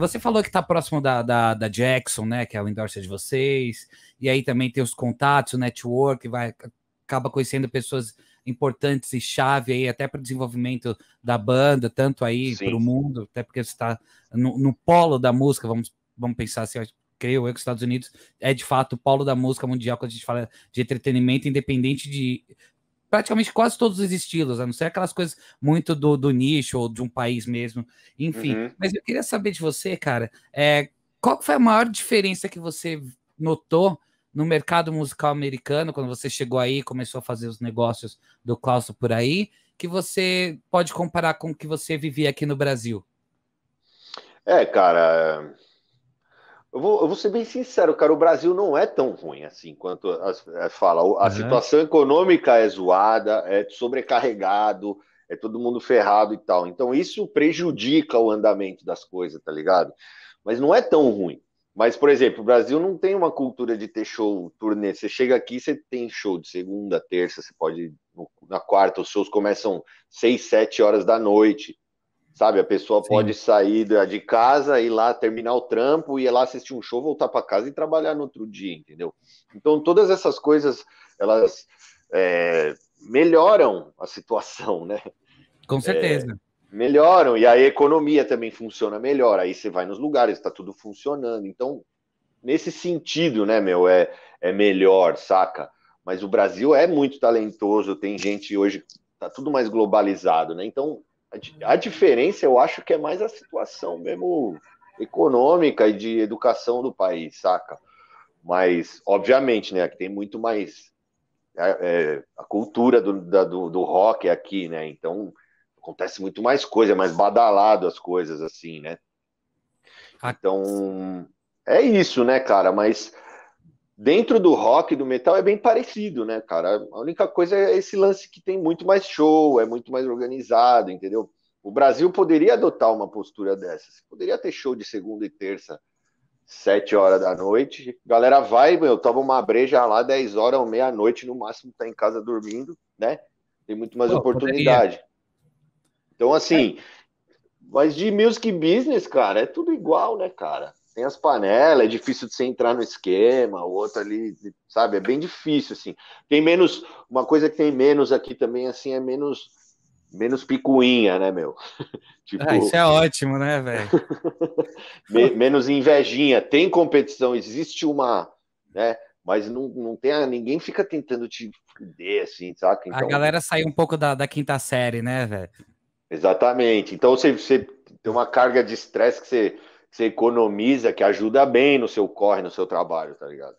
você falou que está próximo da, da, da, Jackson, né? Que é o endorser de vocês. E aí também tem os contatos, o network, vai, acaba conhecendo pessoas importantes e chave aí até para o desenvolvimento da banda, tanto aí para o mundo, até porque você está no, no, polo da música, vamos, vamos pensar assim, eu creio eu que os Estados Unidos é de fato o polo da música mundial quando a gente fala de entretenimento, independente de praticamente quase todos os estilos, a não ser aquelas coisas muito do, do nicho ou de um país mesmo, enfim. Uhum. Mas eu queria saber de você, cara, é, qual foi a maior diferença que você notou no mercado musical americano, quando você chegou aí começou a fazer os negócios do Klaus por aí, que você pode comparar com o que você vivia aqui no Brasil? É, cara, eu vou, eu vou, ser bem sincero, cara, o Brasil não é tão ruim assim quanto as, as fala. A uhum. situação econômica é zoada, é sobrecarregado, é todo mundo ferrado e tal. Então isso prejudica o andamento das coisas, tá ligado? Mas não é tão ruim. Mas, por exemplo, o Brasil não tem uma cultura de ter show, turnê. Você chega aqui, você tem show de segunda, terça, você pode. Na quarta, os shows começam seis, sete horas da noite. Sabe, a pessoa Sim. pode sair de casa, ir lá terminar o trampo, ir lá assistir um show, voltar para casa e trabalhar no outro dia, entendeu? Então, todas essas coisas, elas é, melhoram a situação, né? Com é, certeza. É, melhoram, e a economia também funciona melhor, aí você vai nos lugares, está tudo funcionando. Então, nesse sentido, né, meu, é, é melhor, saca? Mas o Brasil é muito talentoso, tem gente hoje, tá tudo mais globalizado, né? Então, a, diferença, eu acho que é mais a situação mesmo econômica e de educação do país, saca? Mas, obviamente, né? Aqui tem muito mais né, é, a cultura do, da, do, do, rock é aqui, né? Então acontece muito mais coisa, é mais badalado as coisas, assim, né? Ah. Então é isso, né, cara? Mas dentro do rock do metal é bem parecido, né, cara? A única coisa é esse lance que tem muito mais show, é muito mais organizado, entendeu? O Brasil poderia adotar uma postura dessas. Poderia ter show de segunda e terça, sete horas da noite. Galera vai, meu, Tava uma breja lá, dez horas ou meia-noite, no máximo tá em casa dormindo, né? Tem muito mais Pô, oportunidade. Poderia. Então, assim, é. mas de music business, cara, é tudo igual, né, cara? tem as panelas, é difícil de você entrar no esquema, o outro ali, sabe? É bem difícil, assim. Tem menos. Uma coisa que tem menos aqui também, assim, é menos. Menos picuinha, né, meu? tipo... ah, isso é ótimo, né, velho? menos invejinha. Tem competição, existe uma. Né? mas não, não tem, ah, ninguém fica tentando te fuder, assim, saca? Então, a galera saiu um pouco da, da quinta série, né, velho? Exatamente. Então você, você tem uma carga de estresse que você você economiza, que ajuda bem no seu corre, no seu trabalho, tá ligado?